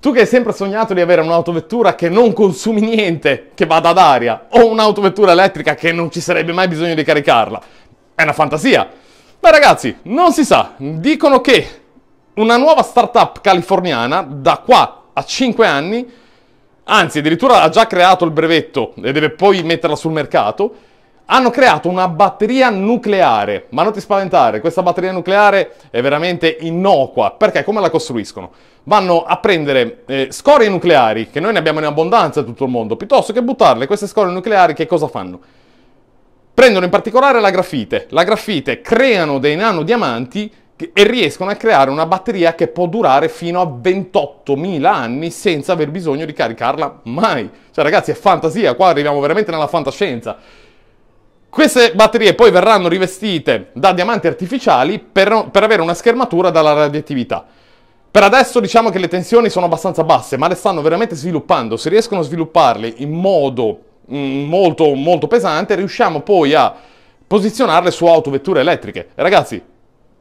Tu che hai sempre sognato di avere un'autovettura che non consumi niente, che vada ad aria, o un'autovettura elettrica che non ci sarebbe mai bisogno di caricarla, è una fantasia. Beh ragazzi, non si sa, dicono che una nuova startup californiana da qua a 5 anni, anzi addirittura ha già creato il brevetto e deve poi metterla sul mercato, hanno creato una batteria nucleare, ma non ti spaventare, questa batteria nucleare è veramente innocua, perché come la costruiscono? Vanno a prendere eh, scorie nucleari, che noi ne abbiamo in abbondanza in tutto il mondo, piuttosto che buttarle, queste scorie nucleari che cosa fanno? Prendono in particolare la grafite, la grafite creano dei nanodiamanti e riescono a creare una batteria che può durare fino a 28.000 anni senza aver bisogno di caricarla mai. Cioè ragazzi è fantasia, qua arriviamo veramente nella fantascienza. Queste batterie poi verranno rivestite da diamanti artificiali per, per avere una schermatura dalla radioattività. Per adesso diciamo che le tensioni sono abbastanza basse, ma le stanno veramente sviluppando. Se riescono a svilupparle in modo mm, molto, molto pesante, riusciamo poi a posizionarle su autovetture elettriche. Ragazzi,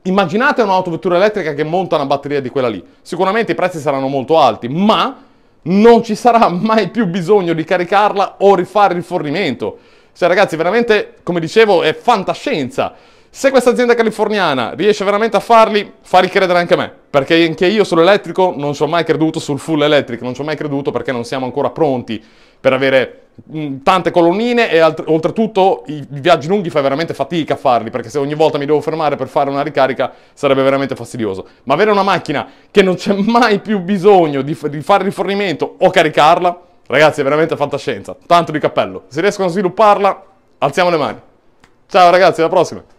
immaginate un'autovettura elettrica che monta una batteria di quella lì. Sicuramente i prezzi saranno molto alti, ma non ci sarà mai più bisogno di caricarla o rifare il fornimento. Cioè ragazzi, veramente, come dicevo, è fantascienza. Se questa azienda californiana riesce veramente a farli, farli credere anche a me, perché anche io sull'elettrico non ci ho mai creduto sul full electric, non ci ho mai creduto perché non siamo ancora pronti per avere mm, tante colonnine e alt- oltretutto i viaggi lunghi fai veramente fatica a farli perché se ogni volta mi devo fermare per fare una ricarica sarebbe veramente fastidioso ma avere una macchina che non c'è mai più bisogno di, f- di fare rifornimento o caricarla Ragazzi, è veramente fantascienza. Tanto di cappello. Se riescono a svilupparla, alziamo le mani. Ciao ragazzi, alla prossima!